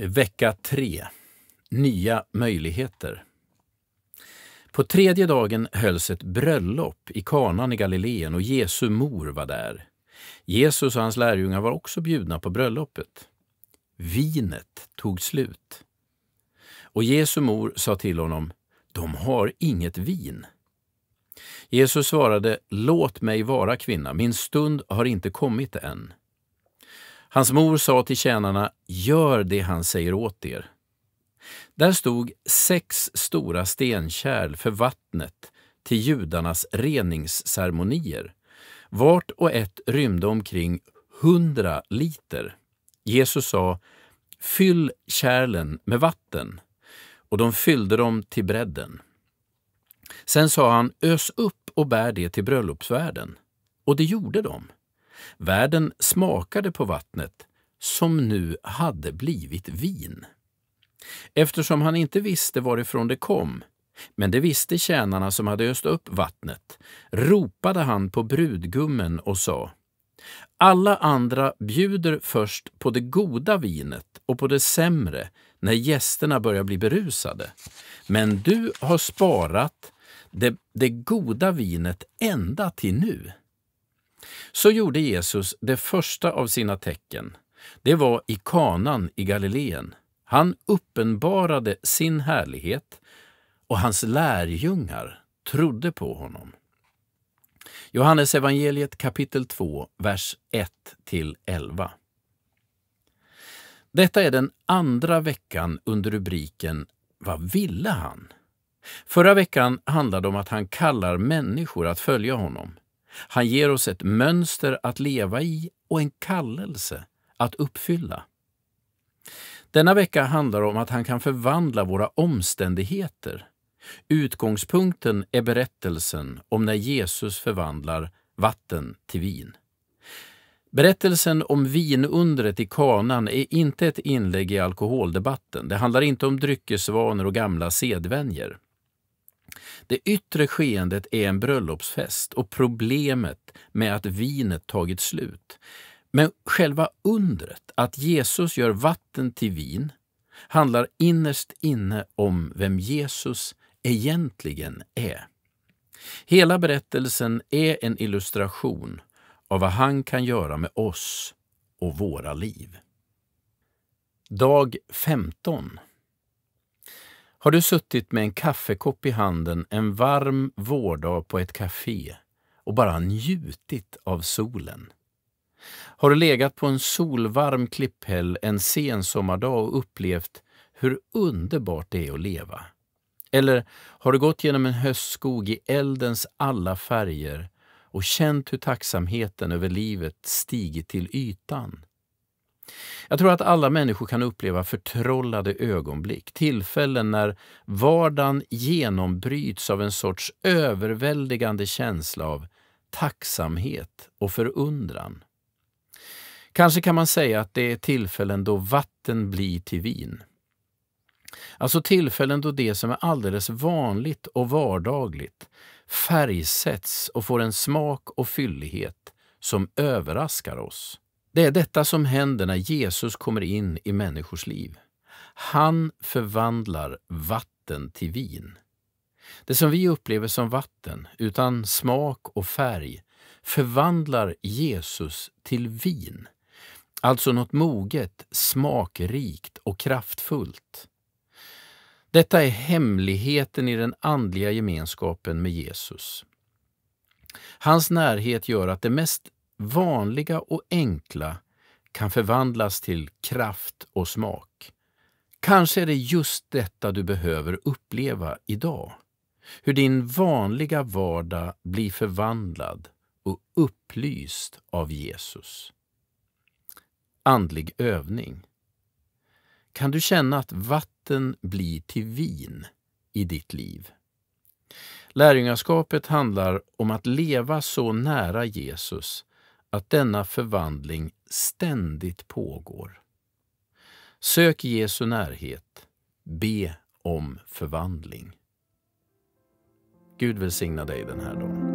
Vecka 3. Nya möjligheter. På tredje dagen hölls ett bröllop i kanan i Galileen och Jesu mor var där. Jesus och hans lärjungar var också bjudna på bröllopet. Vinet tog slut. Och Jesu mor sa till honom, de har inget vin. Jesus svarade, låt mig vara kvinna, min stund har inte kommit än. Hans mor sa till tjänarna, gör det han säger åt er. Där stod sex stora stenkärl för vattnet till judarnas reningsceremonier. Vart och ett rymde omkring hundra liter. Jesus sa, fyll kärlen med vatten, och de fyllde dem till bredden. Sen sa han, ös upp och bär det till bröllopsvärden, och det gjorde de. Världen smakade på vattnet, som nu hade blivit vin. Eftersom han inte visste varifrån det kom, men det visste tjänarna som hade öst upp vattnet, ropade han på brudgummen och sa alla andra bjuder först på det goda vinet och på det sämre när gästerna börjar bli berusade. Men du har sparat det, det goda vinet ända till nu. Så gjorde Jesus det första av sina tecken. Det var i kanan i Galileen. Han uppenbarade sin härlighet och hans lärjungar trodde på honom. Johannes evangeliet kapitel 2, vers 1 11. Detta är den andra veckan under rubriken Vad ville han? Förra veckan handlade om att han kallar människor att följa honom. Han ger oss ett mönster att leva i och en kallelse att uppfylla. Denna vecka handlar om att han kan förvandla våra omständigheter. Utgångspunkten är berättelsen om när Jesus förvandlar vatten till vin. Berättelsen om vinundret i kanan är inte ett inlägg i alkoholdebatten. Det handlar inte om dryckesvanor och gamla sedvänjer. Det yttre skeendet är en bröllopsfest och problemet med att vinet tagit slut. Men själva undret, att Jesus gör vatten till vin, handlar innerst inne om vem Jesus egentligen är. Hela berättelsen är en illustration av vad han kan göra med oss och våra liv. Dag 15 har du suttit med en kaffekopp i handen en varm vårdag på ett kafé och bara njutit av solen? Har du legat på en solvarm klipphäll en sensommardag och upplevt hur underbart det är att leva? Eller har du gått genom en höstskog i eldens alla färger och känt hur tacksamheten över livet stigit till ytan? Jag tror att alla människor kan uppleva förtrollade ögonblick, tillfällen när vardagen genombryts av en sorts överväldigande känsla av tacksamhet och förundran. Kanske kan man säga att det är tillfällen då vatten blir till vin. Alltså tillfällen då det som är alldeles vanligt och vardagligt färgsätts och får en smak och fyllighet som överraskar oss. Det är detta som händer när Jesus kommer in i människors liv. Han förvandlar vatten till vin. Det som vi upplever som vatten, utan smak och färg, förvandlar Jesus till vin. Alltså något moget, smakrikt och kraftfullt. Detta är hemligheten i den andliga gemenskapen med Jesus. Hans närhet gör att det mest vanliga och enkla, kan förvandlas till kraft och smak. Kanske är det just detta du behöver uppleva idag. Hur din vanliga vardag blir förvandlad och upplyst av Jesus. Andlig övning. Kan du känna att vatten blir till vin i ditt liv? Lärjungaskapet handlar om att leva så nära Jesus att denna förvandling ständigt pågår. Sök Jesu närhet. Be om förvandling. Gud välsigna dig den här dagen.